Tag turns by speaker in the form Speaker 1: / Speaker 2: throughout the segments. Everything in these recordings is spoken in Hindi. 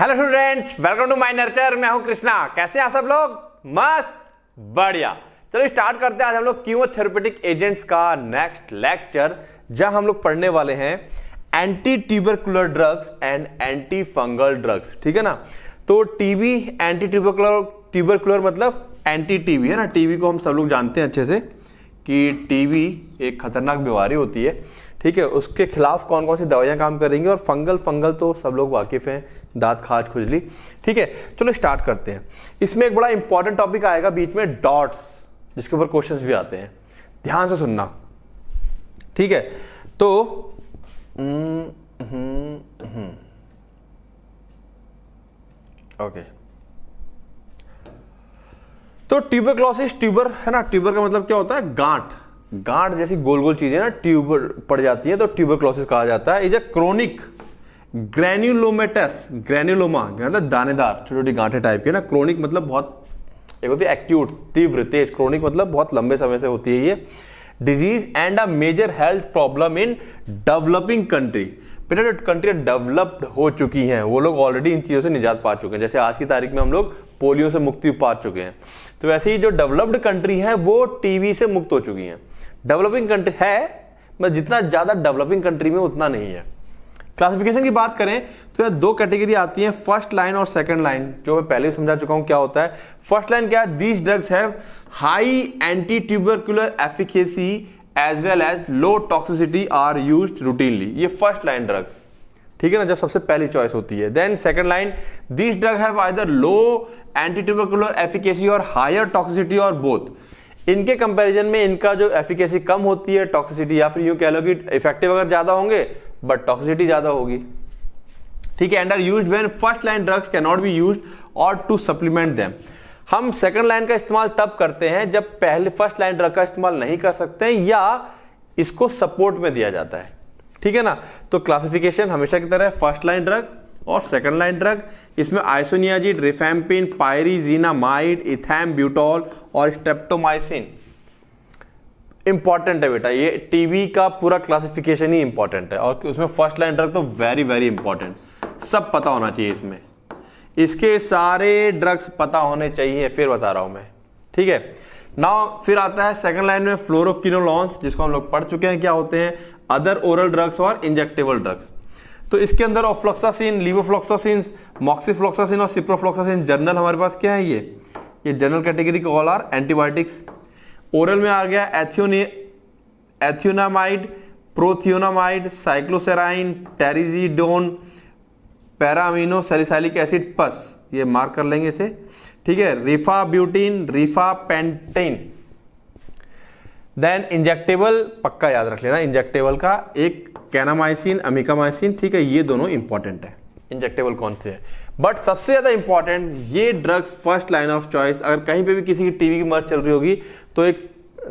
Speaker 1: hello students welcome to my nurture मैं हूं कृष्णा कैसे हैं सब लोग मस्त बढ़िया चलो स्टार्ट करते हैं आज हम लोग कीमोथेरेपेटिक एजेंट्स का नेक्स्ट लेक्चर जहां हम लोग पढ़ने वाले हैं anti tubercular drugs and anti fungal drugs ठीक है ना तो टीबी एंटी ट्यूबरकुलर ट्यूबरकुलर मतलब एंटी टीबी है ना टीबी को हम सब लोग जानते हैं अच्छे से कि टीबी एक खतरनाक बीमारी होती है ठीक है उसके खिलाफ कौन कौन सी दवाइयाँ काम करेंगी और फंगल फंगल तो सब लोग वाकिफ़ हैं दांत खाज खुजली ठीक है चलो स्टार्ट करते हैं इसमें एक बड़ा इंपॉर्टेंट टॉपिक आएगा बीच में डॉट्स जिसके ऊपर क्वेश्चंस भी आते हैं ध्यान से सुनना ठीक है तो ओके तो ट्यूबरक्लोसिस ट्यूबर है ना ट्यूबर का मतलब क्या होता है गांठ गांठ जैसी गोल गोल चीजें ना ट्यूबर पड़ जाती है तो ट्यूबरक्लोसिस कहा जाता है इज अ क्रोनिक ग्रेन्यूलोमेटस ग्रेन्यूलोमा मतलब दानेदार छोटी छोटी गांठे टाइप की ना क्रोनिक मतलब बहुत एक होती है एक्यूट तीव्र तेज क्रोनिक मतलब बहुत लंबे समय से होती है ये disease and a major health problem in developing country बेटा जो डेवलप्ड हो चुकी हैं वो लोग ऑलरेडी इन चीज़ों से निजात पा चुके हैं जैसे आज की तारीख में हम लोग पोलियो से मुक्ति पा चुके हैं तो वैसे ही जो डेवलप्ड कंट्री है वो टीबी से मुक्त हो चुकी हैं डेवलपिंग कंट्री है मैं जितना ज़्यादा डेवलपिंग कंट्री में उतना नहीं है क्लासिफिकेशन की बात करें तो यह दो कैटेगरी आती है फर्स्ट लाइन और सेकंड लाइन जो मैं पहले भी समझा चुका हूं क्या होता है फर्स्ट लाइन क्या है these drugs have high anti tubercular efficacy as well as low toxicity are use routinely ये फर्स्ट लाइन ड्रग ठीक है ना जो सबसे पहली चॉइस होती है then second line this drug have either low anti tubercular efficacy और हायर टॉक्सिसिटी और बोथ इनके कंपैरिजन में इनका जो एफिकेसी कम होती है टॉक्सिसिटी या फिर यूं कह लो कि इफेक्टिव अगर ज्यादा होंगे बट टॉक्सिसिटी ज्यादा होगी ठीक है and are use when first line drugs can not be use और टू सप्लीमेंट दैम हम सेकंड लाइन का इस्तेमाल तब करते हैं जब पहले फर्स्ट लाइन ड्रग का इस्तेमाल नहीं कर सकते या इसको सपोर्ट में दिया जाता है ठीक है ना तो क्लासिफिकेशन हमेशा की तरह फर्स्ट लाइन ड्रग और सेकंड लाइन ड्रग इसमें isoniazid rifampin pyrazinamide ethambutol और स्टेप्टोमाइसिन इंपॉर्टेंट है बेटा ये टीबी का पूरा क्लासिफिकेशन ही इंपॉर्टेंट है और उसमें फर्स्ट लाइन ड्रग तो वेरी वेरी इंपॉर्टेंट सब पता होना चाहिए इसमें इसके सारे ड्रग्स पता होने चाहिए फिर बता रहा हूं मैं ठीक है नाउ फिर आता है सेकंड लाइन में फ्लोरोक्िनोलॉन्स जिसको हम लोग पढ़ चुके हैं क्या होते हैं अदर ओरल ड्रग्स और इंजेक्टेबल ड्रग्स तो इसके अंदर ऑफ्लॉक्सासिन लीवोफ्लॉक्सासिन मॉक्सीफ्लॉक्सासिन और सिप्रोफ्लॉक्सासिन जनरल हमारे पास क्या है ये ये जनरल कैटेगरी के ऑल आर एंटीबायोटिक्स ओरल में आ गया एथियोनी एथियोनामाइड प्रोथियोनामाइड साइक्लोसेराइन टेरिजीडोन पैरामिनो सेलिसाइलिक एसिड पस ये मार्क कर लेंगे इसे ठीक है rifabutin rifapentine then injectable पक्का याद रख लेना इंजेक्टेबल का एक कैनामाइसिन अमिकामाइसिन ठीक है ये दोनों इंपॉर्टेंट है इंजेक्टेबल कौन से है बट सबसे ज़्यादा इंपॉर्टेंट ये drugs first line of choice अगर कहीं पे भी किसी की टीवी की मर्ज चल रही होगी तो एक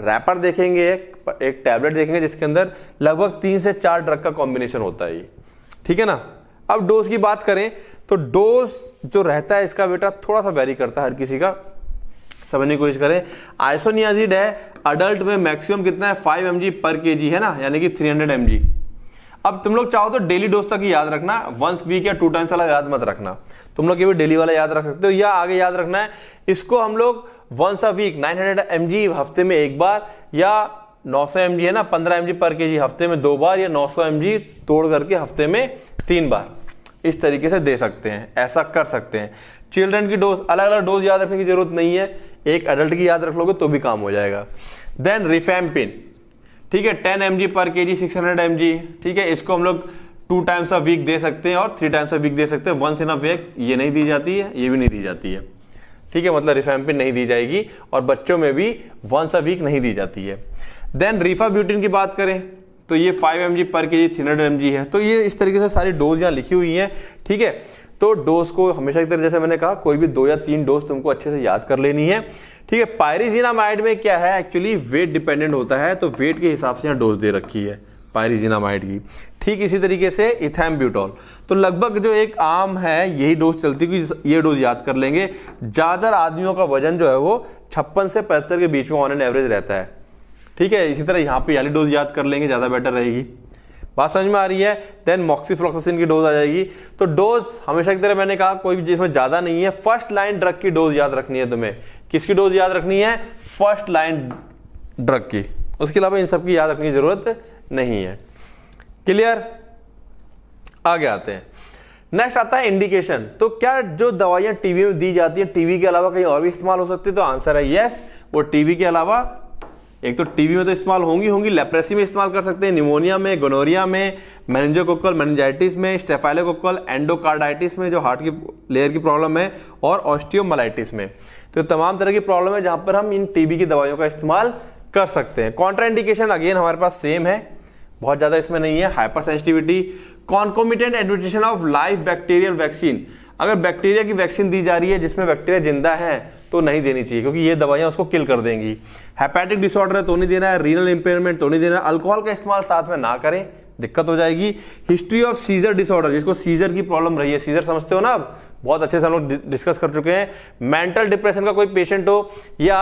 Speaker 1: रैपर देखेंगे एक एक टैबलेट देखेंगे जिसके अंदर लगभग तीन से चार ड्रग का कॉम्बिनेशन होता है ये ठीक है ना अब डोज की बात करें तो डोज जो रहता है इसका बेटा थोड़ा सा वेरी करता है हर किसी का समझने की कोशिश करें आइसोनियाजिड है अडल्ट में मैक्सिमम कितना है फाइव एम पर के है ना यानी कि थ्री हंड्रेड अब तुम लोग चाहो तो डेली डोज तक ही याद रखना वंस वीक या टू टाइम्स वाला याद मत रखना तुम लोग ये भी डेली वाला याद रख सकते हो या आगे याद रखना है इसको हम लोग once a week 900 hundred M G हफ्ते में एक बार या 900 एम जी है ना 15 एम जी पर के जी हफ्ते में दो बार या 900 एम जी तोड़ करके हफ्ते में तीन बार इस तरीके से दे सकते हैं ऐसा कर सकते हैं चिल्ड्रन की डोज अलग अलग डोज याद रखने की जरूरत नहीं है एक एडल्ट की याद रख लोगे तो भी काम हो जाएगा देन रिफेम्पिन ठीक है टेन एम पर के जी सिक्स हंड्रेड एम ठीक है इसको हम लोग टू टाइम्स अ वीक दे सकते हैं और थ्री टाइम्स अ वीक दे सकते हैं वंस इन अ वीक ये नहीं दी जाती है ये भी नहीं दी जाती है ठीक है मतलब रिफेम्पिन नहीं दी जाएगी और बच्चों में भी वंस अ वीक नहीं दी जाती है देन ब्यूटिन की बात करें तो ये 5 एम पर के जी थ्री हंड्रेड है तो ये इस तरीके से सारी डोज यहाँ लिखी हुई हैं ठीक है तो डोज को हमेशा की तरह जैसे मैंने कहा कोई भी दो या तीन डोज तुमको अच्छे से याद कर लेनी है ठीक है पायरीजीनामाइड में क्या है एक्चुअली वेट डिपेंडेंट होता है तो वेट के हिसाब से यहाँ डोज दे रखी है पायरीजीनामाइड की ठीक इसी तरीके से इथैम्ब्यूटॉल तो लगभग जो एक आम है यही डोज चलती है ये डोज याद कर लेंगे ज़्यादातर आदमियों का वजन जो है वो छप्पन से पचहत्तर के बीच में ऑन एन एवरेज रहता है ठीक है इसी तरह यहाँ पे याली डोज याद कर लेंगे ज़्यादा बेटर रहेगी बात समझ में आ रही है देन मॉक्सीफ्लोक्सासिन की डोज आ जाएगी तो डोज हमेशा की तरह मैंने कहा कोई भी जिसमें ज़्यादा नहीं है फर्स्ट लाइन ड्रग की डोज याद रखनी है तुम्हें किसकी डोज याद रखनी है फर्स्ट लाइन ड्रग की उसके अलावा इन सबकी याद रखने की ज़रूरत नहीं है क्लियर आगे आते हैं नेक्स्ट आता है इंडिकेशन तो क्या जो दवाइयां टीवी में दी जाती हैं टीवी के अलावा कहीं और भी इस्तेमाल हो सकती है तो आंसर है यस वो टीवी के अलावा एक तो टीबी में तो इस्तेमाल होंगी होंगी लेप्रेसी में इस्तेमाल कर सकते हैं निमोनिया में गोनोरिया में मैनजोकोकल मैनजाइटिस में स्टेफाइलोकोकल एंडोकार्डाइटिस में जो हार्ट की लेयर की प्रॉब्लम है और ऑस्टियोमलाइटिस में तो तमाम तरह की प्रॉब्लम है जहां पर हम इन टीबी की दवाइयों का इस्तेमाल कर सकते हैं कॉन्ट्राइंडिकेशन अगेन हमारे पास सेम है बहुत ज़्यादा इसमें नहीं है hypersensitivity concomitant administration of life bacterial vaccine अगर बैक्टीरिया की वैक्सीन दी जा रही है जिसमें बैक्टीरिया जिंदा है तो नहीं देनी चाहिए क्योंकि ये दवाइयाँ उसको किल कर देंगी हैपेटिक डिसऑर्डर है तो नहीं देना है रीनल इंपेयरमेंट तो नहीं देना है अल्कोहल का इस्तेमाल साथ में ना करें दिक्कत हो जाएगी हिस्ट्री ऑफ सीजर डिसऑर्डर जिसको सीजर की प्रॉब्लम रही है सीजर समझते हो ना आप बहुत अच्छे से हम लोग डिस्कस कर चुके हैं मेंटल डिप्रेशन का कोई पेशेंट हो या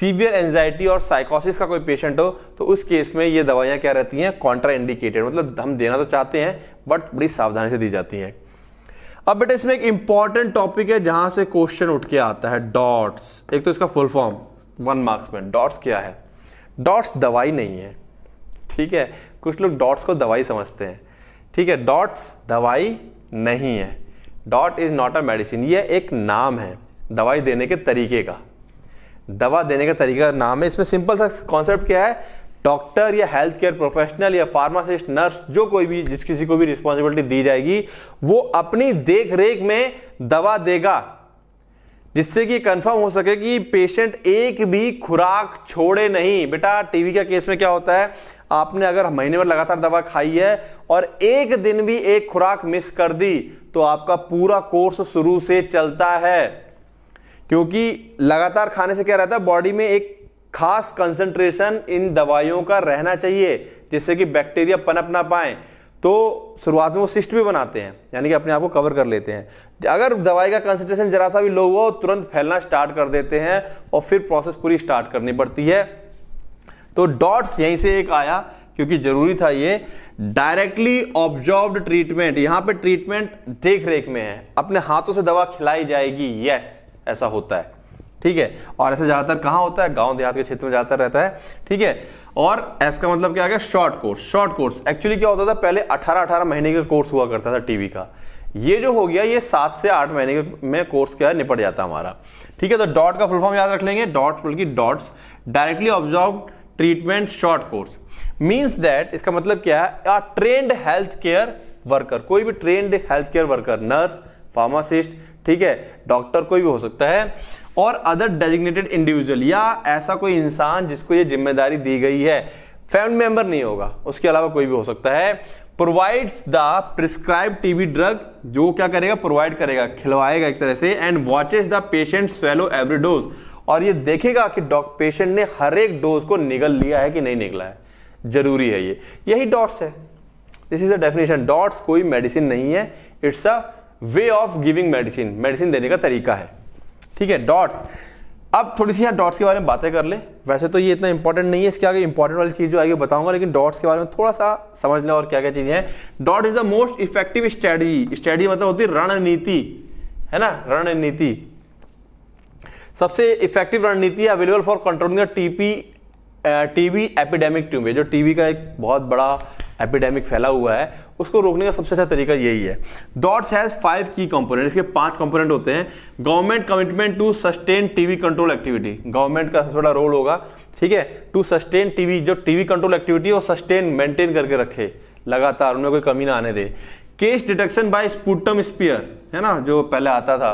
Speaker 1: सीवियर एंजाइटी और साइकोसिस का कोई पेशेंट हो तो उस केस में ये दवाइयां क्या रहती हैं कॉन्ट्रा इंडिकेटेड मतलब हम देना तो चाहते हैं बट बड़ी सावधानी से दी जाती हैं अब बेटा इसमें एक इंपॉर्टेंट टॉपिक है जहां से क्वेश्चन उठ के आता है डॉट्स एक तो इसका फुल फॉर्म वन मार्क्स में डॉट्स क्या है डॉट्स दवाई नहीं है ठीक है कुछ लोग डॉट्स को दवाई समझते हैं ठीक है डॉट्स दवाई नहीं है DOT is not a medicine ये एक नाम है दवाई देने के तरीके का दवा देने का तरीका नाम है इसमें सिंपल सा कॉन्सेप्ट क्या है डॉक्टर या हेल्थ केयर प्रोफेशनल या फार्मासिस्ट नर्स जो कोई भी जिस किसी को भी रिस्पॉन्सिबिलिटी दी जाएगी वो अपनी देख रेख में दवा देगा जिससे कि कंफर्म हो सके कि पेशेंट एक भी खुराक छोड़े नहीं बेटा टीवी का केस में क्या होता है आपने अगर महीने भर लगातार दवा खाई है और एक दिन भी एक खुराक मिस कर दी तो आपका पूरा कोर्स शुरू से चलता है क्योंकि लगातार खाने से क्या रहता है बॉडी में एक खास कंसंट्रेशन इन दवाइयों का रहना चाहिए जिससे कि बैक्टीरिया पनप ना पाए तो शुरुआत में वो सिस्ट भी बनाते हैं यानी कि अपने आप को कवर कर लेते हैं अगर दवाई का कंसंट्रेशन जरा सा भी लो हुआ तुरंत फैलना स्टार्ट कर देते हैं और फिर प्रोसेस पूरी स्टार्ट करनी पड़ती है तो डॉट्स यहीं से एक आया क्योंकि जरूरी था ये डायरेक्टली ऑब्जॉर्व ट्रीटमेंट यहां पे ट्रीटमेंट देख रेख में है अपने हाथों से दवा खिलाई जाएगी यस ऐसा होता है ठीक है और ऐसा ज्यादातर कहां होता है गांव देहात के क्षेत्र में ज्यादातर रहता है ठीक है और एस का मतलब क्या आ गया short course short course actually क्या होता था पहले 18-18 महीने का कोर्स हुआ करता था टीवी का ये जो हो गया ये सात से आठ महीने में कोर्स क्या निपट जाता हमारा ठीक है तो डॉट का फुल फॉर्म याद रख लेंगे डॉट बल्कि DOTS directly observe treatment short course means that इसका मतलब क्या है ट्रेंड हेल्थ केयर वर्कर कोई भी trained health care worker nurse pharmacist ठीक है डॉक्टर कोई भी हो सकता है और अदर डेजिग्नेटेड इंडिविजुअल या ऐसा कोई इंसान जिसको ये जिम्मेदारी दी गई है फैमिली मेंबर नहीं होगा उसके अलावा कोई भी हो सकता है provide the prescribe TB drug जो क्या करेगा प्रोवाइड करेगा खिलवाएगा एक तरह से and watches the patient swallow every dose और ये देखेगा कि डॉक्टर पेशेंट ने हर एक डोज को निगल लिया है कि नहीं निकला है जरूरी है ये यही डॉट्स है this is a definition DOTS कोई मेडिसिन नहीं है it's a way of giving medicine medicine देने का तरीका है ठीक है डॉट्स अब थोड़ी सी यहाँ डॉट्स के बारे में बातें कर ले वैसे तो ये इतना इंपॉर्टेंट नहीं है इसके आगे इंपॉर्टेंट वाली चीज़ जो आएगी बताऊंगा लेकिन डॉट्स के बारे में थोड़ा सा समझ लें और क्या क्या चीज़ें हैं DOT is the most effective study study मतलब होती है रणनीति है ना रणनीति सबसे इफेक्टिव रणनीति available for controlling T P एपिडेमिक ट्यूम जो टीबी का एक बहुत बड़ा एपिडेमिक फैला हुआ है उसको रोकने का सबसे अच्छा तरीका यही है DOTS has five key component इसके पांच कंपोनेंट होते हैं government commitment to sustain TB control activity government का सबसे बड़ा रोल होगा ठीक है टू सस्टेन टीवी जो टीवी कंट्रोल एक्टिविटी है वो सस्टेन मेंटेन करके रखे लगातार उन्हें कोई कमी ना आने दे case detection by sputum smear है ना जो पहले आता था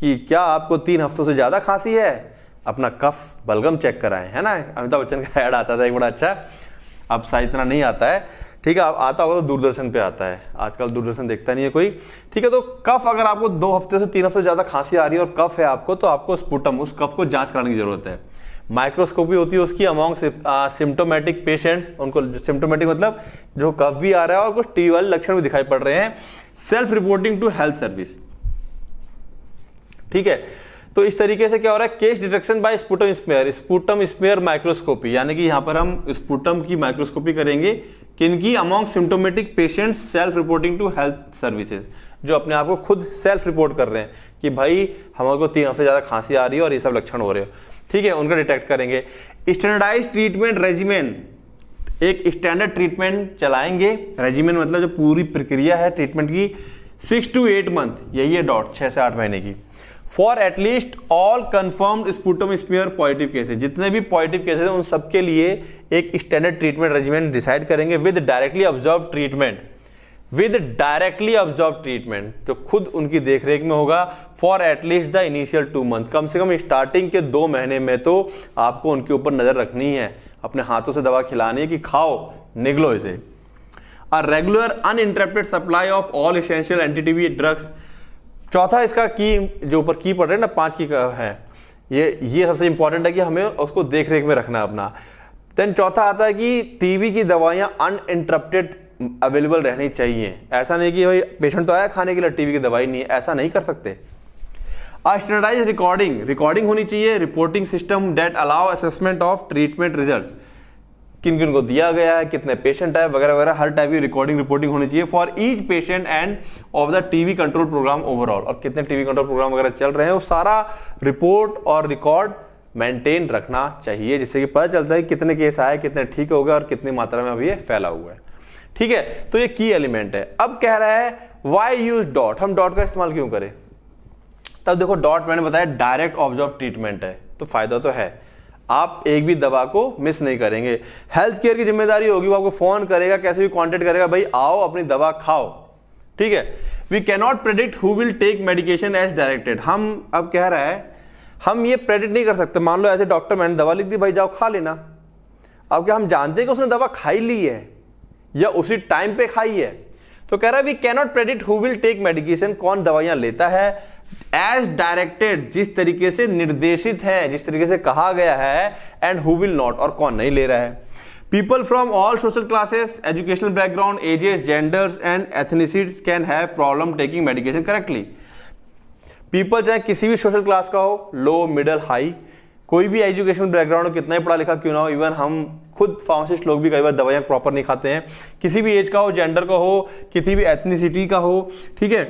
Speaker 1: कि क्या आपको तीन हफ्तों से ज़्यादा खांसी है अपना कफ बलगम चेक कराएं है ना अमिताभ बच्चन का ऐड आता था एक बड़ा अच्छा अब शायद इतना नहीं आता है ठीक है आप आता होगा तो दूरदर्शन पे आता है आजकल दूरदर्शन देखता नहीं है कोई ठीक है तो कफ अगर आपको दो हफ्ते से तीन हफ्ते ज़्यादा खांसी आ रही है और कफ है आपको तो आपको स्पुटम उस कफ को जांच कराने की ज़रूरत है माइक्रोस्कोपी होती है उसकी अमोंग सिम्टोमेटिक पेशेंट्स उनको सिम्टोमेटिक मतलब जो कफ भी आ रहा है और कुछ टी वाले लक्षण भी दिखाई पड़ रहे हैं self reporting to health service ठीक है तो इस तरीके से क्या हो रहा है case detection by sputum smear sputum smear microscopy यानी कि यहां पर हम स्पुटम की माइक्रोस्कोपी करेंगे किनकी among symptomatic patients self reporting to health services जो अपने आप को खुद सेल्फ रिपोर्ट कर रहे हैं कि भाई हमारे को तीन हफ्ते ज़्यादा खांसी आ रही है और ये सब लक्षण हो रहे हो ठीक है उनका डिटेक्ट करेंगे स्टैंडर्डाइज ट्रीटमेंट रेजिमेन एक स्टैंडर्ड ट्रीटमेंट चलाएंगे रेजिमेन मतलब जो पूरी प्रक्रिया है ट्रीटमेंट की सिक्स टू एट मंथ यही है डॉट छः से आठ महीने की for at least all confirmed sputum smear positive cases जितने भी पॉजिटिव केसेज हैं उन सबके लिए एक स्टैंडर्ड ट्रीटमेंट रेजिमेंट डिसाइड करेंगे with directly observe treatment with directly observe treatment जो खुद उनकी देखरेख में होगा for at least the initial two month कम से कम स्टार्टिंग के दो महीने में तो आपको उनके ऊपर नजर रखनी है अपने हाथों से दवा खिलानी है कि खाओ निगलो इसे a regular interrupted supply of all essential anti TB drugs चौथा इसका की जो ऊपर की पड़ रहा है ना पांच की है ये ये सबसे इंपॉर्टेंट है कि हमें उसको देख रेख में रखना अपना देन चौथा आता है कि टीबी की दवाइयाँ इंटरप्टेड अवेलेबल रहनी चाहिए ऐसा नहीं कि भाई पेशेंट तो आया खाने के लिए टीबी की दवाई नहीं है ऐसा नहीं कर सकते स्टैंडर्डाइज रिकॉर्डिंग रिकॉर्डिंग होनी चाहिए reporting system that allow assessment of treatment result किन किन को दिया गया है कितने पेशेंट है वगैरह वगैरह हर टाइप की रिकॉर्डिंग रिपोर्टिंग होनी चाहिए for each patient and of the TB control program overall और कितने टीवी कंट्रोल प्रोग्राम वगैरह चल रहे हैं वो सारा रिपोर्ट और रिकॉर्ड मेंटेन रखना चाहिए जिससे कि पता चलता है कि कितने केस आए कितने ठीक हो गए और कितनी मात्रा में अभी ये फैला हुआ है ठीक है तो ये की एलिमेंट है अब कह रहा है वाई यूज डॉट हम डॉट का इस्तेमाल क्यों करें तब देखो डॉट मैंने बताया डायरेक्ट ऑब्जर्व ट्रीटमेंट है तो फायदा तो है आप एक भी दवा को मिस नहीं करेंगे हेल्थ केयर की जिम्मेदारी होगी वो आपको फ़ोन करेगा कैसे भी कॉन्टेक्ट करेगा भाई आओ अपनी दवा खाओ ठीक है we cannot predict who will take medication as directed हम अब कह रहा है हम ये प्रेडिक्ट नहीं कर सकते मान लो ऐसे डॉक्टर मैंने दवा लिख दी भाई जाओ खा लेना अब क्या हम जानते हैं कि उसने दवा खाई ली है या उसी टाइम पे खाई है तो कह रहा है we cannot predict who will take medication कौन दवाइयां लेता है एज डायरेक्टेड जिस तरीके से निर्देशित है जिस तरीके से कहा गया है एंड हु विल नॉट और कौन नहीं ले रहा है people from all social classes educational background ages genders and ethnicity can have problem taking medication correctly people चाहे किसी भी सोशल क्लास का हो लो मिडल हाई कोई भी एजुकेशनल बैकग्राउंड कितना ही पढ़ा लिखा क्यों ना हो इवन हम खुद फार्मासिस्ट लोग भी कई बार दवाइयाँ प्रॉपर नहीं खाते हैं किसी भी एज का हो जेंडर का हो किसी भी एथनिसिटी का हो ठीक है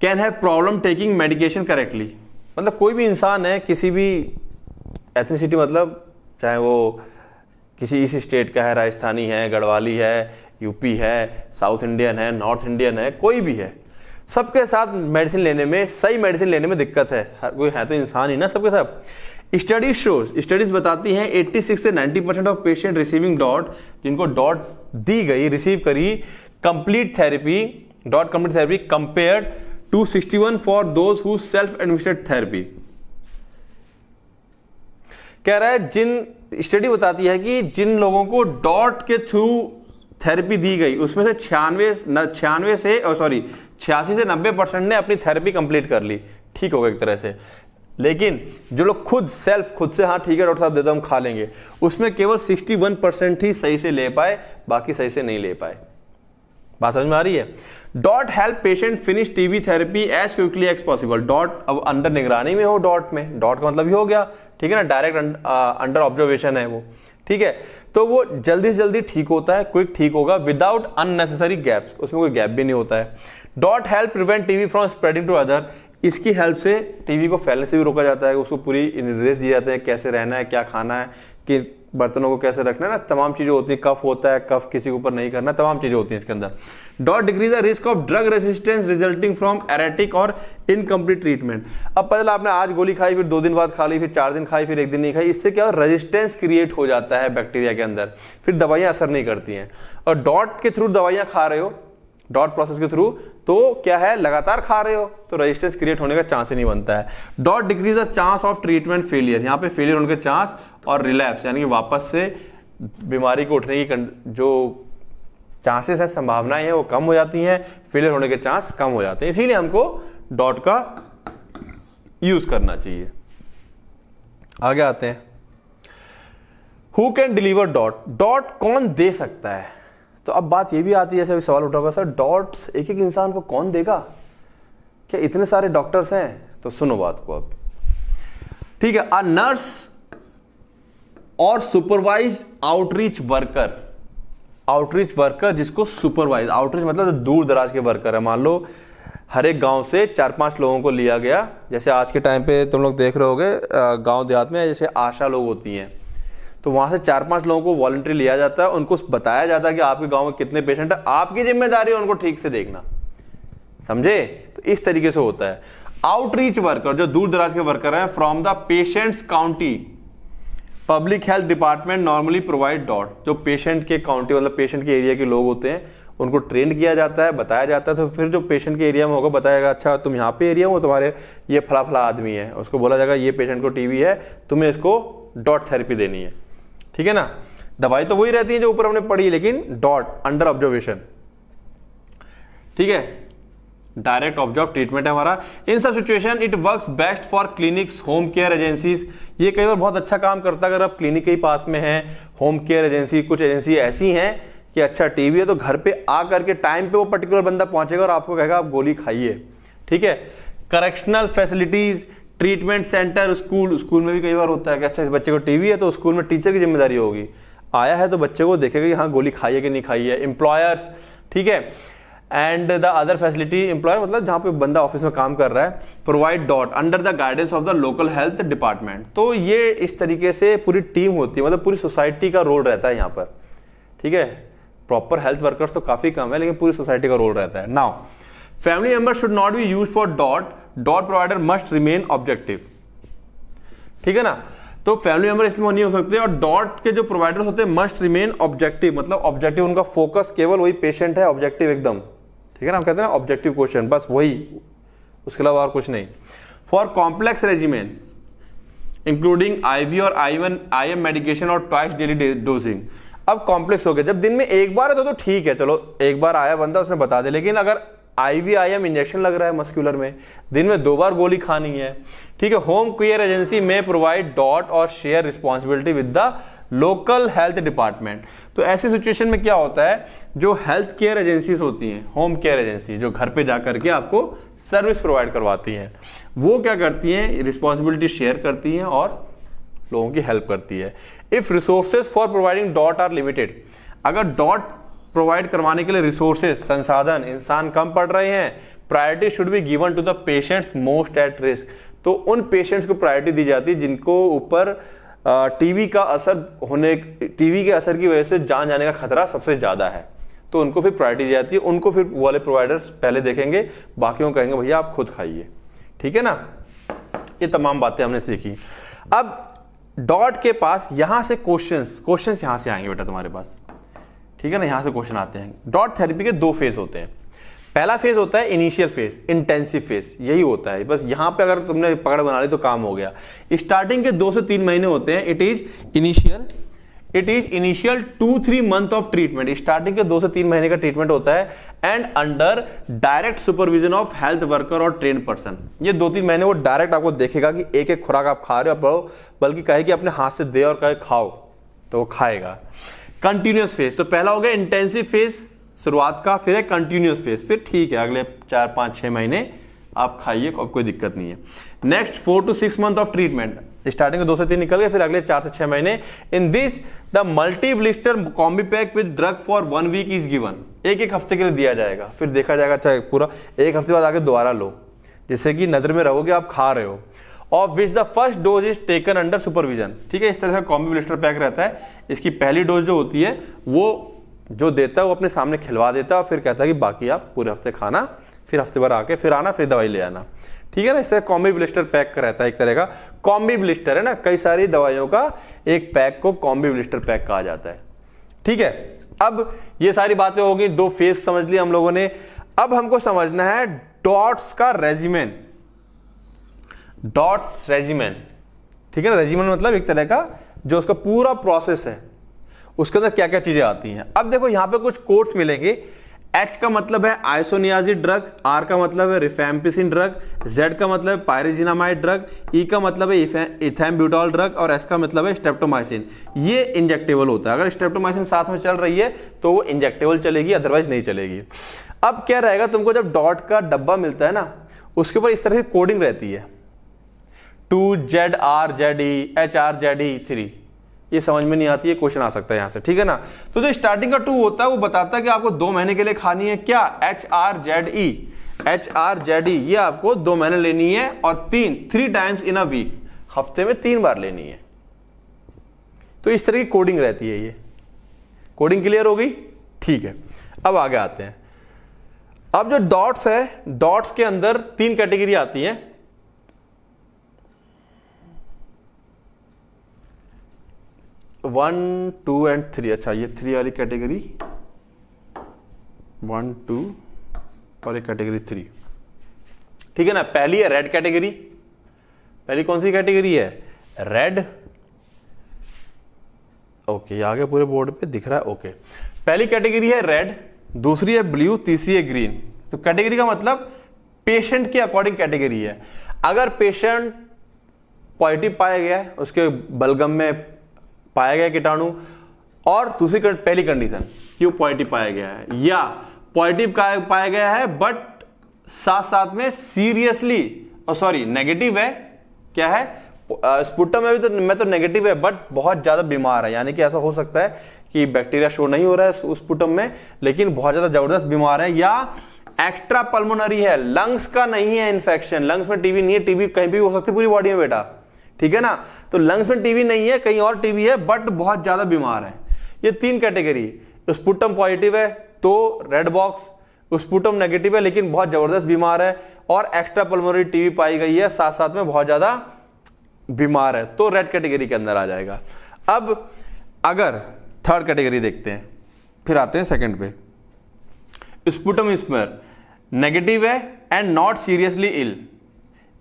Speaker 1: can have problem taking medication correctly मतलब कोई भी इंसान है किसी भी एथनिसिटी मतलब चाहे वो किसी इसी स्टेट का है राजस्थानी है गढ़वाली है यूपी है साउथ इंडियन है नॉर्थ इंडियन है कोई भी है सबके साथ मेडिसिन लेने में सही मेडिसिन लेने में दिक्कत है हर कोई है तो इंसान ही ना सबके साथ स्टडीज शोज स्टडीज बताती हैं 86 से 90 percent of patient receiving DOT जिनको डॉट दी गई रिसीव करी complete therapy DOT complete therapy compared 261 for those who self administrate therapy कह रहा है जिन स्टडी बताती है कि जिन लोगों को डॉट के थ्रू थेरेपी दी गई उसमें से छियानवे छियानवे से सॉरी छियासी से नब्बे परसेंट ने अपनी थेरेपी कंप्लीट कर ली ठीक हो गए एक तरह से लेकिन जो लोग खुद सेल्फ खुद से हाँ ठीक है डॉक्टर साहब देता हम खा लेंगे उसमें केवल 61 परसेंट ही सही से ले पाए बाकी सही से नहीं ले पाए बात समझ में आ रही है DOT help patient finish TB therapy as quickly as possible DOT अब अंडर निगरानी में हो डॉट में डॉट का मतलब ही हो गया ठीक है ना डायरेक्ट अंडर ऑब्जर्वेशन है वो ठीक है तो वो जल्दी से जल्दी ठीक होता है क्विक ठीक होगा विदाउट अननेसेसरी गैप्स उसमें कोई गैप भी नहीं होता है DOT help prevent TB from spreading to other इसकी हेल्प से टीवी को फैलने से भी रोका जाता है उसको पूरी निर्देश दिए जाते हैं कैसे रहना है क्या खाना है कि बर्तनों को कैसे रखना है ना तमाम चीज़ें होती है कफ होता है कफ किसी के ऊपर नहीं करना तमाम चीज़ें होती है इसके अंदर DOT decrease the risk of drug resistance resulting from erratic और इनकम्प्लीट ट्रीटमेंट अब पहले आपने आज गोली खाई फिर दो दिन बाद खा ली फिर चार दिन खाई फिर एक दिन नहीं खाई इससे क्या रेजिस्टेंस क्रिएट हो जाता है बैक्टीरिया के अंदर फिर दवाइयां असर नहीं करती हैं और डॉट के थ्रू दवाइयां खा रहे हो डॉट प्रोसेस के थ्रू तो क्या है लगातार खा रहे हो तो रेजिस्टेंस क्रिएट होने का चांस ही नहीं बनता है DOT decrease the chance of treatment failure यहाँ पे फेलियर होने के चांस और रिलैप्स यानी कि वापस से बीमारी को उठने की जो चांसेस है संभावनाएं हैं वो कम हो जाती हैं फेलियर होने के चांस कम हो जाते हैं इसीलिए हमको डॉट का यूज करना चाहिए आगे आते हैं who can deliver DOT DOT कौन दे सकता है तो अब बात ये भी आती है जैसे सवाल उठा होगा सर डॉट्स एक एक इंसान को कौन देगा क्या इतने सारे डॉक्टर्स हैं तो सुनो बात को अब ठीक है अ नर्स और supervise outreach worker outreach worker जिसको सुपरवाइज आउटरीच मतलब दूर दराज के वर्कर है मान लो हर एक गांव से चार पांच लोगों को लिया गया जैसे आज के टाइम पे तुम लोग देख रहे होगे गांव देहात में जैसे आशा लोग होती हैं तो वहाँ से चार पांच लोगों को वॉलंटरी लिया जाता है उनको बताया जाता है कि आपके गांव में कितने पेशेंट है आपकी जिम्मेदारी है उनको ठीक से देखना समझे तो इस तरीके से होता है आउटरीच वर्कर जो दूर दराज के वर्कर हैं from the patients county public health department normally provide DOT जो पेशेंट के काउंटी मतलब पेशेंट के एरिया के लोग होते हैं उनको ट्रेन किया जाता है बताया जाता है तो फिर जो पेशेंट के एरिया में होगा बताएगा अच्छा तुम यहाँ पे एरिया हो तुम्हारे ये फला फला आदमी है उसको बोला जाएगा ये पेशेंट को टीवी है तुम्हें इसको डॉट थेरेपी देनी है ठीक है ना दवाई तो वही रहती है जो ऊपर हमने पढ़ी लेकिन डॉट अंडर ऑब्जर्वेशन ठीक है डायरेक्ट ऑब्जर्व ट्रीटमेंट है हमारा इन सब situation it work best for clinics home care agencies ये कई बार बहुत अच्छा काम करता है अगर आप क्लिनिक के ही पास में है होम केयर एजेंसी कुछ एजेंसी ऐसी हैं कि अच्छा टीवी है तो घर पे आ करके टाइम पे वो पर्टिकुलर बंदा पहुंचेगा और आपको कहेगा आप गोली खाइए ठीक है correctional facilities treatment center school school में भी कई बार होता है कि अच्छा इस बच्चे को टीवी है तो स्कूल में टीचर की जिम्मेदारी होगी आया है तो बच्चे को देखेगा कि हाँ गोली खाई है कि नहीं खाई है एम्प्लॉयर्स ठीक है and the other facility employer मतलब जहाँ पे बंदा ऑफिस में काम कर रहा है provide DOT under the guidance of the local health department तो ये इस तरीके से पूरी टीम होती है मतलब पूरी सोसाइटी का रोल रहता है यहाँ पर ठीक है प्रॉपर हेल्थ वर्कर्स तो काफ़ी कम है लेकिन पूरी सोसाइटी का रोल रहता है now family member should not be use for DOT DOT provider must remain objective ठीक है ना तो फैमिली मेंबर इसमें नहीं हो सकते और डॉट के जो प्रोवाइडर होते हैं मस्ट रिमेन ऑब्जेक्टिव मतलब ऑब्जेक्टिव उनका फोकस केवल वही पेशेंट है ऑब्जेक्टिव एकदम ठीक है ना हम कहते हैं ऑब्जेक्टिव क्वेश्चन बस वही उसके अलावा और कुछ नहीं for complex regiment including IV और I one I M medication और ट्वाइस डेली डोजिंग अब कॉम्प्लेक्स हो गया जब दिन में एक बार है तो, तो ठीक तो है चलो एक बार आया बंदा उसने बता दे लेकिन अगर आईवीआईएम इंजेक्शन लग रहा है मस्कुलर में दिन में दो बार गोली खानी है ठीक है होम केयर एजेंसी में प्रोवाइड डॉट और share responsibility with the local health department तो ऐसी सिचुएशन में क्या होता है जो हेल्थ केयर एजेंसीज होती हैं होम केयर एजेंसी जो घर पे जा करके आपको सर्विस प्रोवाइड करवाती हैं वो क्या करती हैं रिस्पॉन्सिबिलिटी शेयर करती हैं और लोगों की हेल्प करती है if resources for providing DOT are limited अगर डॉट प्रोवाइड करवाने के लिए रिसोर्सेज संसाधन इंसान कम पड़ रहे हैं priority should be given to the patients most at risk तो उन पेशेंट्स को प्रायोरिटी दी जाती है जिनको ऊपर टीवी का असर होने टीवी के असर की वजह से जान जाने का खतरा सबसे ज़्यादा है तो उनको फिर प्रायोरिटी दी जाती है उनको फिर वाले प्रोवाइडर्स पहले देखेंगे बाकियों को कहेंगे भैया आप खुद खाइए ठीक है ना ये तमाम बातें हमने सीखी अब डॉट के पास यहां से क्वेश्चंस क्वेश्चंस यहां से आएंगे बेटा तुम्हारे पास ठीक है ना यहां से क्वेश्चन आते हैं डॉट थेरेपी के दो फेज होते हैं पहला फेज होता है इनिशियल फेज इंटेंसिव फेज यही होता है बस यहां पे अगर तुमने पकड़ बना ली तो काम हो गया स्टार्टिंग के दो से तीन महीने होते हैं it is initial it is initial two three month of treatment starting के दो से तीन महीने का ट्रीटमेंट होता है and under direct supervision of health worker और ट्रेन पर्सन ये दो तीन महीने वो डायरेक्ट आपको देखेगा कि एक एक खुराक आप खा रहे हो बल्कि कहे कि अपने हाथ से दे और कहे खाओ तो वो खाएगा कंटिन्यूस फेज तो पहला हो गया इंटेंसिव फेज शुरुआत का फिर है कंटिन्यूस फेज फिर ठीक है अगले चार पांच छह महीने आप खाइए अब कोई दिक्कत नहीं है next four to six month of treatment starting दो से तीन निकल गए फिर अगले चार से छह महीने in this the multi blister combipack with drug for one week is given एक एक हफ्ते के लिए दिया जाएगा फिर देखा जाएगा अच्छा पूरा एक हफ्ते बाद आगे दोबारा लो जैसे कि नज़र में रहोगे आप खा रहे हो of which the first dose is taken under supervision ठीक है इस तरह से कॉम्बी ब्लिस्टर पैक रहता है इसकी पहली डोज जो होती है वो जो देता है वो अपने सामने खिलवा देता है और फिर कहता है कि बाकी आप पूरे हफ्ते खाना फिर हफ्ते भर आके फिर आना फिर दवाई ले आना ठीक है ना इस तरह कॉम्बी ब्लिस्टर पैक का रहता है एक तरह का कॉम्बी ब्लिस्टर है ना कई सारी दवाइयों का एक पैक को कॉम्बी ब्लिस्टर पैक कहा जाता है ठीक है अब ये सारी बातें होगी दो फेज समझ ली हम लोगों ने अब हमको समझना है डॉट्स का रेजिमेंट डॉट्स रेजिमेंट ठीक है ना रेजिमेंट मतलब एक तरह का जो उसका पूरा प्रोसेस है उसके अंदर क्या क्या चीज़ें आती हैं अब देखो यहां पे कुछ कोड्स मिलेंगे एच का मतलब है आइसोनियाजी ड्रग आर का मतलब है रिफेम्पिसिन ड्रग जेड का मतलब है पायरिजिनामाइड ड्रग ई e का मतलब है इथेम्ब्यूटॉल ड्रग और एस का मतलब है स्टेप्टोमाइसिन ये इंजेक्टेबल होता है अगर स्टेप्टोमाइसिन साथ में चल रही है तो वो इंजेक्टेबल चलेगी अदरवाइज नहीं चलेगी अब क्या रहेगा तुमको जब डॉट का डब्बा मिलता है ना उसके ऊपर इस तरह की कोडिंग रहती है two Z R Z E H R Z E three ये समझ में नहीं आती है क्वेश्चन आ सकता है यहाँ से ठीक है ना तो जो स्टार्टिंग का टू होता है वो बताता है कि आपको दो महीने के लिए खानी है क्या H R Z E H R Z E ये आपको दो महीने लेनी है और तीन three times in a week हफ्ते में तीन बार लेनी है तो इस तरह की कोडिंग रहती है ये कोडिंग क्लियर हो गई ठीक है अब आगे आते हैं अब जो डॉट्स है डॉट्स के अंदर तीन कैटेगरी आती है वन टू एंड थ्री अच्छा ये थ्री वाली कैटेगरी वन टू और एक कैटेगरी थ्री ठीक है ना पहली है रेड कैटेगरी पहली कौन सी कैटेगरी है रेड ओके ये आगे पूरे बोर्ड पे दिख रहा है ओके पहली कैटेगरी है रेड दूसरी है ब्लू तीसरी है ग्रीन तो कैटेगरी का मतलब पेशेंट के अकॉर्डिंग कैटेगरी है अगर पेशेंट पॉजिटिव पाया गया उसके बलगम में पाया गया कीटाणु और दूसरी पहली कंडीशन कि वो पॉजिटिव पाया गया है या पॉजिटिव पाया गया है बट साथ साथ में सीरियसली और सॉरी नेगेटिव है क्या है स्पुटम में भी तो मैं तो नेगेटिव है बट बहुत ज़्यादा बीमार है यानी कि ऐसा हो सकता है कि बैक्टीरिया शो नहीं हो रहा है उस स्पुटम में लेकिन बहुत ज़्यादा ज़बरदस्त बीमार है या एक्स्ट्रा पल्मोनरी है लंग्स का नहीं है इन्फेक्शन लंग्स में टीबी नहीं है टीबी कहीं भी हो सकती पूरी बॉडी में बेटा ठीक है ना तो लंग्स में टीबी नहीं है कहीं और टीबी है बट बहुत ज़्यादा बीमार है ये तीन कैटेगरी स्पुटम पॉजिटिव है तो रेड बॉक्स स्पुटम नेगेटिव है लेकिन बहुत ज़बरदस्त बीमार है और एक्स्ट्रा पल्मोनरी टीबी पाई गई है साथ साथ में बहुत ज़्यादा बीमार है तो रेड कैटेगरी के अंदर आ जाएगा अब अगर थर्ड कैटेगरी देखते हैं फिर आते हैं सेकंड पे स्पुटम स्मर नेगेटिव है एंड नॉट सीरियसली इल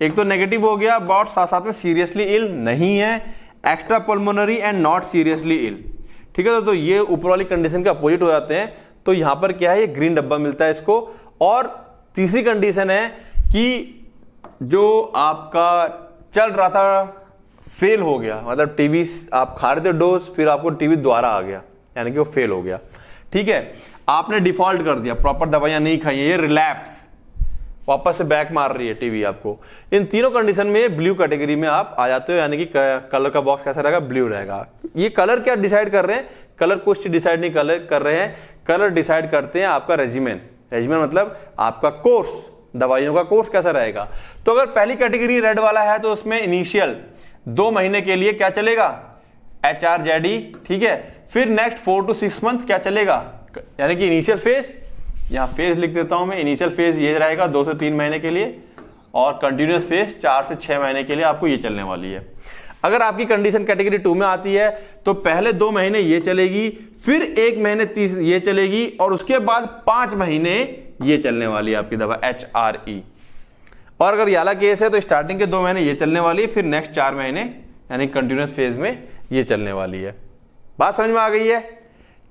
Speaker 1: एक तो नेगेटिव हो गया बॉट साथ साथ में सीरियसली इल नहीं है extra pulmonary and not seriously ill ठीक है तो, तो, ये ऊपर वाली कंडीशन के अपोजिट हो जाते हैं तो यहां पर क्या है ये ग्रीन डब्बा मिलता है इसको और तीसरी कंडीशन है कि जो आपका चल रहा था फेल हो गया मतलब टीवी आप खा रहे थे डोज फिर आपको टीवी द्वारा आ गया यानी कि वो फेल हो गया ठीक है आपने डिफॉल्ट कर दिया प्रॉपर दवाइयां नहीं खाई है ये रिलैप्स वापस से बैक मार रही है टीवी आपको इन तीनों कंडीशन में ब्लू कैटेगरी में आप आ जाते हो यानी कि कलर का बॉक्स कैसा रहेगा ब्लू रहेगा ये कलर क्या डिसाइड कर रहे हैं कलर कुछ डिसाइड नहीं कलर कर रहे हैं कलर डिसाइड करते हैं आपका रेजिमेंट रेजिमेंट मतलब आपका कोर्स दवाइयों का कोर्स कैसा रहेगा तो अगर पहली कैटेगरी रेड वाला है तो उसमें इनिशियल दो महीने के लिए क्या चलेगा एच आर जेडी ठीक है फिर next four to six month क्या चलेगा यानी कि इनिशियल फेज यहाँ फेज लिख देता हूँ मैं इनिशियल फेज ये रहेगा दो से तीन महीने के लिए और कंटिन्यूस फेज चार से छः महीने के लिए आपको ये चलने वाली है अगर आपकी कंडीशन कैटेगरी टू में आती है तो पहले दो महीने ये चलेगी फिर एक महीने तीस ये चलेगी और उसके बाद पाँच महीने ये चलने वाली है आपकी दवा एच आर ई और अगर याला केस है तो स्टार्टिंग के दो महीने ये चलने वाली है फिर नेक्स्ट चार महीने यानी कंटिन्यूस फेज में ये चलने वाली है बात समझ में आ गई है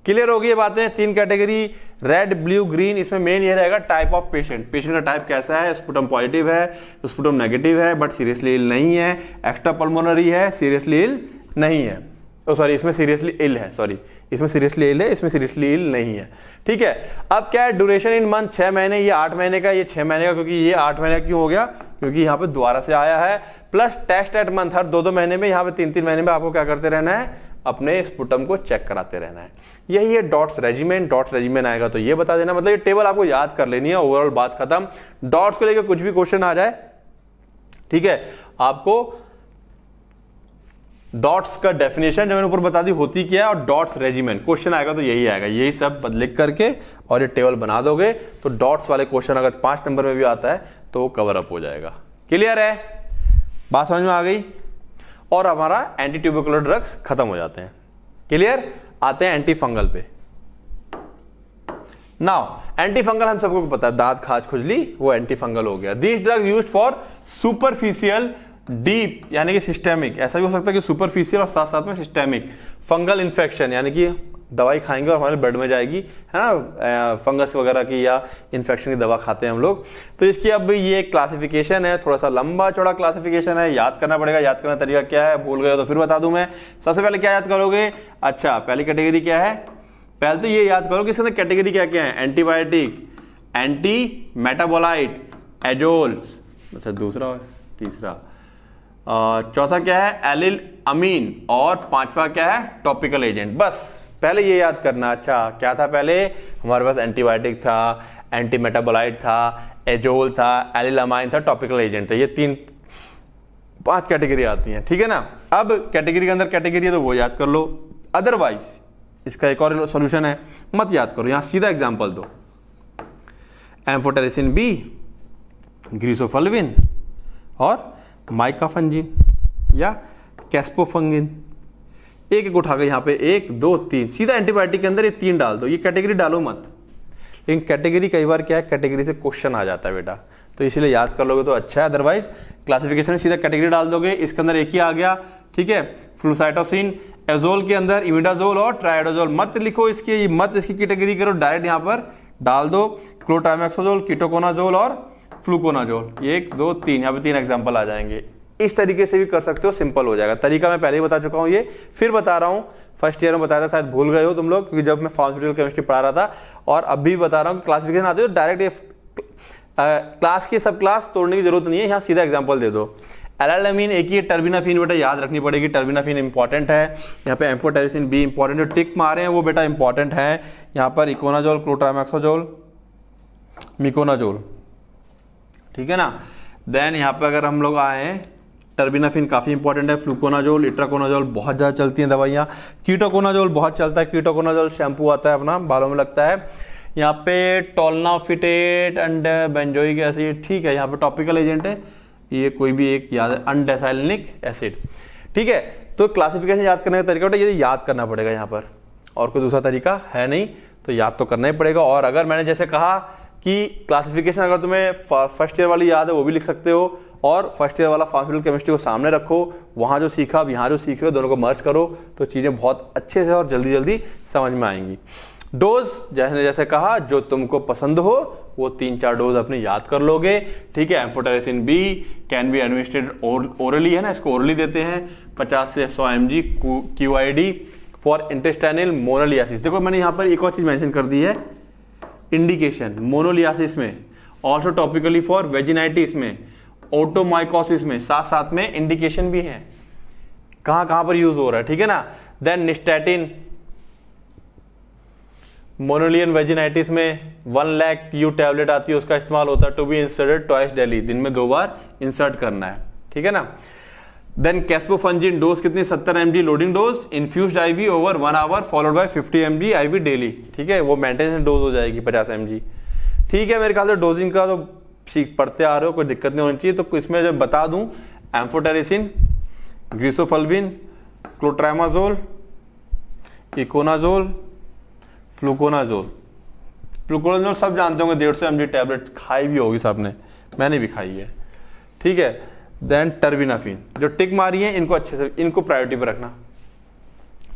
Speaker 1: क्लियर होगी ये बातें तीन कैटेगरी रेड ब्लू ग्रीन इसमें मेन ये रहेगा टाइप ऑफ पेशेंट पेशेंट का टाइप कैसा है स्पुटम पॉजिटिव है स्पुटम नेगेटिव है बट सीरियसली इल नहीं है एक्स्ट्रा पल्मोनरी है सीरियसली इल नहीं है ओ oh, सॉरी इसमें सीरियसली इल है सॉरी इसमें सीरियसली इल है इसमें सीरियसली इल नहीं है ठीक है अब क्या है ड्यूरेशन इन मंथ छः महीने ये आठ महीने का ये छः महीने का क्योंकि ये आठ महीने का क्यों हो गया क्योंकि यहाँ पे दोबारा से आया है प्लस टेस्ट एट मंथ हर दो दो महीने में यहाँ पे तीन तीन महीने में आपको क्या करते रहना है अपने स्पुटम को चेक कराते रहना है यही है डॉट्स रेजिमेंट डॉट्स रेजिमेंट आएगा तो ये बता देना मतलब ये टेबल आपको याद कर लेनी है ओवरऑल बात खत्म डॉट्स को लेकर कुछ भी क्वेश्चन आ जाए ठीक है आपको डॉट्स का डेफिनेशन जो मैंने ऊपर बता दी होती क्या है और डॉट्स रेजिमेंट क्वेश्चन आएगा तो यही आएगा यही सब लिख करके और ये टेबल बना दोगे तो डॉट्स वाले क्वेश्चन अगर पांच नंबर में भी आता है तो कवर अप हो जाएगा क्लियर है बात समझ में आ गई और हमारा एंटी ट्यूबिकुलर ड्रग्स खत्म हो जाते हैं क्लियर आते हैं एंटी फंगल पे नाउ एंटी फंगल हम सबको पता है दांत खाज खुजली वो एंटी फंगल हो गया this drug use for superficial deep यानी कि सिस्टेमिक ऐसा भी हो सकता है कि सुपरफिशियल और साथ साथ में सिस्टेमिक फंगल इन्फेक्शन यानी कि दवाई खाएंगे और हमारे ब्लड में जाएगी है ना फंगस वगैरह की या इन्फेक्शन की दवा खाते हैं हम लोग तो इसकी अब ये क्लासिफिकेशन है थोड़ा सा लंबा चौड़ा क्लासिफिकेशन है याद करना पड़ेगा याद करना तरीका क्या है भूल गए तो फिर बता दूं मैं सबसे पहले क्या याद करोगे अच्छा पहली कैटेगरी क्या है पहले तो ये याद करो कि इसके अंदर कैटेगरी क्या क्या है एंटीबायोटिक एंटी मेटाबोलाइट एजोल अच्छा दूसरा और तीसरा चौथा क्या है एलिल अमीन और पांचवा क्या है टॉपिकल एजेंट बस पहले ये याद करना अच्छा क्या था पहले हमारे पास एंटीबायोटिक था एंटी मेटाबोलाइट था एजोल था एलिलामाइन था टॉपिकल एजेंट था ये तीन पांच कैटेगरी आती हैं ठीक है ना अब कैटेगरी के अंदर कैटेगरी है तो वो याद कर लो अदरवाइज इसका एक और सोल्यूशन है मत याद करो यहाँ सीधा एग्जाम्पल दो एम्फोटेरिसिन बी ग्रीसोफलविन और माइकाफंजिन या कैस्पोफंगिन एक एक उठा के यहाँ पे एक दो तीन सीधा एंटीबायोटिक के अंदर ये तीन डाल दो ये कैटेगरी डालो मत लेकिन कैटेगरी कई बार क्या है कैटेगरी से क्वेश्चन आ जाता है बेटा तो इसलिए याद कर लोगे तो अच्छा है अदरवाइज क्लासिफिकेशन में सीधा कैटेगरी डाल दोगे इसके अंदर एक ही आ गया ठीक है फ्लूसाइटोसिन एजोल के अंदर इमिडाजोल और ट्राइडोजोल मत लिखो इसके मत इसकी कैटेगरी करो डायरेक्ट यहाँ पर डाल दो क्लोटामेक्सोजोल कीटोकोनाजोल और फ्लूकोनाजोल एक दो तीन यहाँ पे तीन एग्जाम्पल आ जाएंगे इस तरीके से भी कर सकते हो सिंपल हो जाएगा तरीका मैं पहले ही बता चुका हूँ ये फिर बता रहा हूँ फर्स्ट ईयर में बताया था शायद भूल गए हो तुम लोग क्योंकि जब मैं फार्मास्यूटिकल केमिस्ट्री पढ़ा रहा था और अब भी बता रहा हूँ क्लासिफिकेशन आते हो डायरेक्ट क्लास की सब क्लास तोड़ने की जरूरत नहीं है यहाँ सीधा एग्जाम्पल दे दो एलालमीन एक ही टर्बिनाफिन बेटा याद रखनी पड़ेगी टर्बिनाफिन इंपॉर्टेंट है यहाँ पे एम्फोटेरिसिन बी इंपॉर्टेंट है टिक मारे हैं वो बेटा इंपॉर्टेंट है यहाँ पर इकोनाजोल क्लोट्रामैक्सोजोल मिकोनाजोल ठीक है ना देन यहाँ पर अगर हम लोग आए टर्बिनाफिन काफ़ी इंपॉर्टेंट है फ्लूकोनाजोल इट्राकोनाजोल बहुत ज़्यादा चलती हैं दवाइयाँ कीटोकोनाजोल बहुत चलता है कीटोकोनाजोल शैम्पू आता है अपना बालों में लगता है यहाँ पे टोलनाफिटेट एंड बेंजोइक एसिड ठीक है यहाँ पे टॉपिकल एजेंट है ये कोई भी एक याद है अनडेसाइलनिक एसिड ठीक है तो क्लासिफिकेशन याद करने का तरीका बेटा ये याद करना पड़ेगा यहाँ पर और कोई दूसरा तरीका है नहीं तो याद तो करना ही पड़ेगा और अगर मैंने जैसे कहा कि क्लासिफिकेशन अगर तुम्हें फर्स्ट ईयर वाली याद है वो भी लिख सकते हो और फर्स्ट ईयर वाला फार्मिकल केमिस्ट्री को सामने रखो वहाँ जो सीखा अब यहाँ जो सीख रहे हो दोनों को मर्ज करो तो चीज़ें बहुत अच्छे से और जल्दी जल्दी समझ में आएंगी डोज जैसे जैसे कहा जो तुमको पसंद हो वो तीन चार डोज अपनी याद कर लोगे ठीक है amphotericin B can be administered orally है ना इसको ओरली देते हैं पचास से सौ M G Q I D for intestinal moniliasis देखो मैंने यहाँ पर एक और चीज़ मैंशन कर दी है इंडिकेशन मोनोलियासिस में ऑल्सो टॉपिकली फॉर वेजिनाइटिस में ओटोमाइकोसिस में साथ साथ में इंडिकेशन भी है कहां कहां पर यूज हो रहा है ठीक है ना देन निस्टैटिन मोनोलियन वेजिनाइटिस में वन लैख यू टैबलेट आती है उसका इस्तेमाल होता है to be inserted twice daily दिन में दो बार इंसर्ट करना है ठीक है ना देन कैस्पोफंजिन डोज कितनी सत्तर M loading dose infuse IV over one hour followed by fifty M IV daily ठीक है वो मेंटेनेंस डोज हो जाएगी पचास एम ठीक है मेरे ख्याल से डोजिंग का तो सीख पढ़ते आ रहे हो कोई दिक्कत नहीं होनी चाहिए तो इसमें जब बता दूं amphotericin griseofulvin clotrimazole econazole fluconazole fluconazole सब जानते होंगे डेढ़ सौ एम टैबलेट खाई भी होगी सबने मैंने भी खाई है ठीक है देन टर्बिनाफिन जो टिक मारी है इनको अच्छे से इनको प्रायोरिटी पर रखना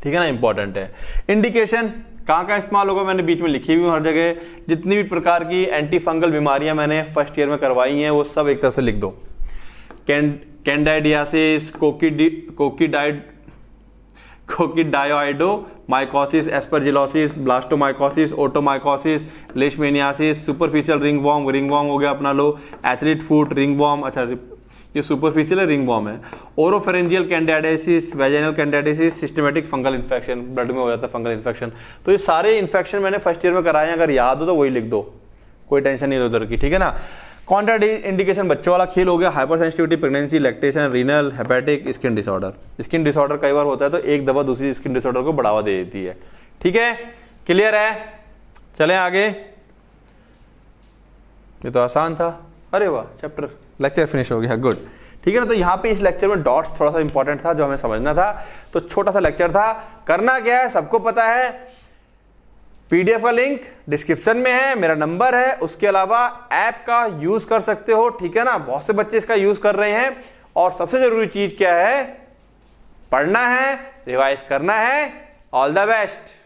Speaker 1: ठीक है ना इंपॉर्टेंट है इंडिकेशन कहाँ कहाँ इस्तेमाल होगा मैंने बीच में लिखी हुई हूँ हर जगह जितनी भी प्रकार की एंटी फंगल बीमारियाँ मैंने फर्स्ट ईयर में करवाई हैं वो सब एक तरह से लिख दो candidiasis cocci coccidioid coccidioidomycosis aspergillosis blastomycosis otomycosis leishmaniasis superficial ring worm हो गया अपना लो एथलीट फूट वॉम अच्छा ये सुपरफिशियल रिंग बॉम है oropharyngeal candidiasis vaginal candidiasis systematic fungal infection blood में हो जाता है फंगल इन्फेक्शन तो ये सारे इन्फेक्शन मैंने फर्स्ट ईयर में कराए हैं अगर याद हो तो वही लिख दो कोई टेंशन नहीं उधर की ठीक है ना कॉन्ट्रा इंडिकेशन बच्चों वाला खेल हो गया hypersensitivity pregnancy lactation renal hepatic skin disorder skin disorder कई बार होता है तो एक दवा दूसरी स्किन डिसऑर्डर को बढ़ावा दे देती है ठीक है क्लियर है चले आगे ये तो आसान था अरे वाह चैप्टर लेक्चर फिनिश हो गया गुड ठीक है ना तो यहाँ पे इस लेक्चर में डॉट्स थोड़ा सा इंपॉर्टेंट था जो हमें समझना था तो छोटा सा लेक्चर था करना क्या है सबको पता है पीडीएफ का लिंक डिस्क्रिप्शन में है मेरा नंबर है उसके अलावा ऐप का यूज कर सकते हो ठीक है ना बहुत से बच्चे इसका यूज कर रहे हैं और सबसे जरूरी चीज क्या है पढ़ना है रिवाइज करना है ऑल द बेस्ट